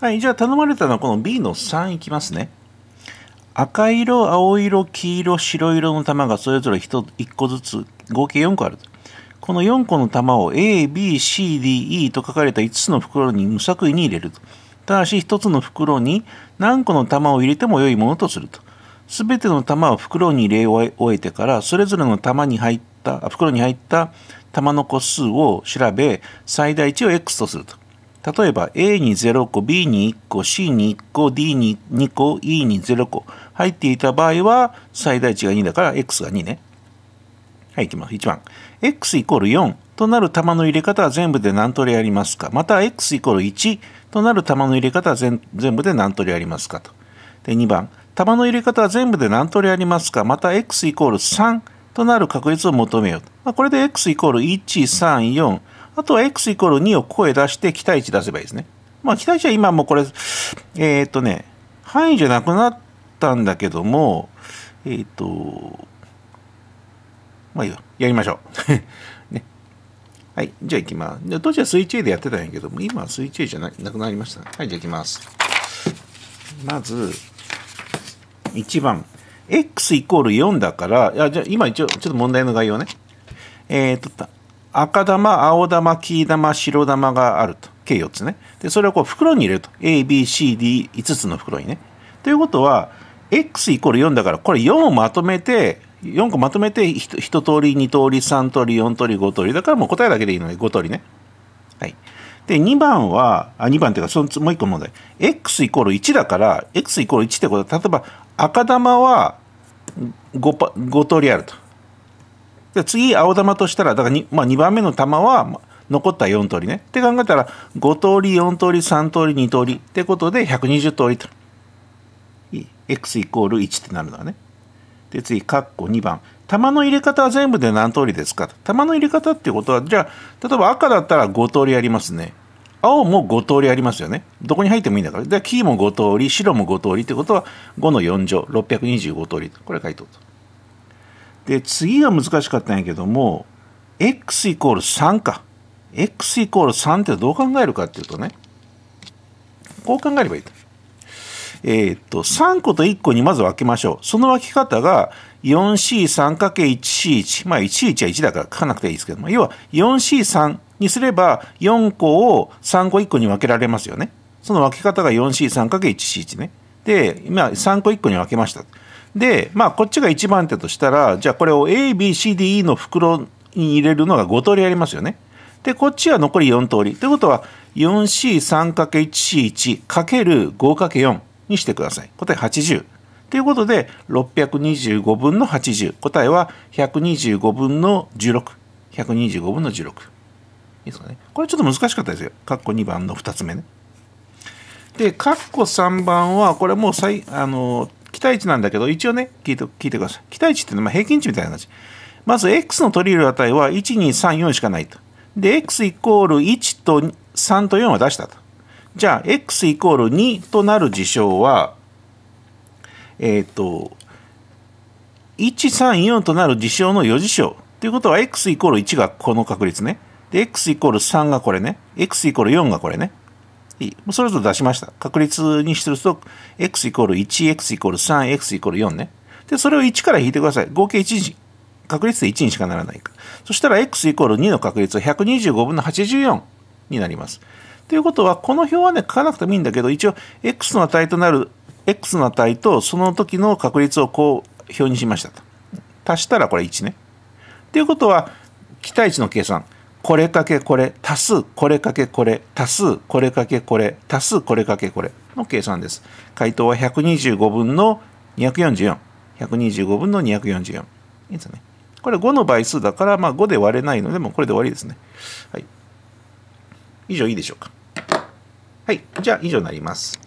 はい、じゃあ頼まれたのはこの B の3いきますね。赤色、青色、黄色、白色の玉がそれぞれ 1, 1個ずつ、合計4個ある。この4個の玉を A、B、C、D、E と書かれた5つの袋に無作為に入れると。ただし1つの袋に何個の玉を入れても良いものとすると。すべての玉を袋に入れ終えてから、それぞれの玉に入った、袋に入った玉の個数を調べ、最大値を X とすると。例えば A に0個、B に1個、C に1個、D に2個、E に0個入っていた場合は最大値が2だから X が2ね。はい、いきます。1番。X イコール4となる球の入れ方は全部で何通りありますかまた X イコール1となる球の入れ方は全部で何通りありますかと。で、2番。球の入れ方は全部で何通りありますかまた X イコール3となる確率を求めよう。まあ、これで X イコール1、3、4。あとは x イコール2を声出して期待値出せばいいですね。まあ期待値は今もうこれ、えー、っとね、範囲じゃなくなったんだけども、えー、っと、まあいいよ。やりましょう。ね。はい。じゃあ行きます。じゃ当時はスイッチ A でやってたんやけども、今はスイッチ A じゃなくなりました。はい、じゃあ行きます。まず、1番。x イコール4だから、あじゃあ今一応、ちょっと問題の概要ね。えー、っと、赤玉、青玉、黄玉、白玉があると。計4つね。で、それをこう袋に入れると。A、B、C、D、5つの袋にね。ということは、X イコール4だから、これ4をまとめて、4個まとめて 1, 1通り、2通り、3通り、4通り、5通り。だからもう答えだけでいいので5通りね。はい。で、2番は、あ、2番っていうか、そのもう1個問題。X イコール1だから、X イコール1ってことは、例えば赤玉は 5, 5通りあると。で次、青玉としたら、だから 2,、まあ、2番目の玉は、残った4通りね。って考えたら、5通り、4通り、3通り、2通りってことで、120通りと。x イコール1ってなるのはね。で、次、カッコ2番。玉の入れ方は全部で何通りですか玉の入れ方ってことは、じゃあ、例えば赤だったら5通りありますね。青も5通りありますよね。どこに入ってもいいんだから。で、黄も5通り、白も5通りってことは、5の4乗、625通り。これ書いておくと。で、次が難しかったんやけども、x イコール3か。x イコール3ってどう考えるかっていうとね、こう考えればいい。えー、っと、3個と1個にまず分けましょう。その分け方が 4C3×1C1。まあ、1C1 は1だから書かなくていいですけども、要は 4C3 にすれば4個を3個1個に分けられますよね。その分け方が 4C3×1C1 ね。で、今3個1個に分けました。で、まあ、こっちが1番手としたら、じゃあこれを A、B、C、D、E の袋に入れるのが5通りありますよね。で、こっちは残り4通り。ということは、4C3×1C1×5×4 にしてください。答え80。ということで、625分の80。答えは125分の16。125分の16。いいですかね。これちょっと難しかったですよ。カッコ2番の2つ目ね。で、カッコ3番は、これもう最、あの、期待値なんだけど、一応ね、聞いて聞いてください。期待値ってのは平均値みたいな話。まず、x の取り入る値は1、2、3、4しかないと。で、x イコール1と3と4は出したと。じゃあ、x イコール2となる事象は、えっ、ー、と、134となる事象の4事象。ということは、x イコール1がこの確率ね。で、x イコール3がこれね。x イコール4がこれね。それぞれ出しました。確率にすると、x イコール1、x イコール3、x イコール4ね。で、それを1から引いてください。合計1に、確率で1にしかならないから。そしたら、x イコール2の確率は125分の84になります。ということは、この表はね、書かなくてもいいんだけど、一応、x の値となる、x の値とその時の確率をこう、表にしましたと。足したらこれ1ね。ということは、期待値の計算。これかけこれ足すこれかけこれ足すこれかけこれ足すこれかけこれの計算です。回答は125分の244。125分の244。いいですね。これ5の倍数だから、まあ、5で割れないので、もうこれで終わりですね。はい。以上いいでしょうか。はい。じゃあ以上になります。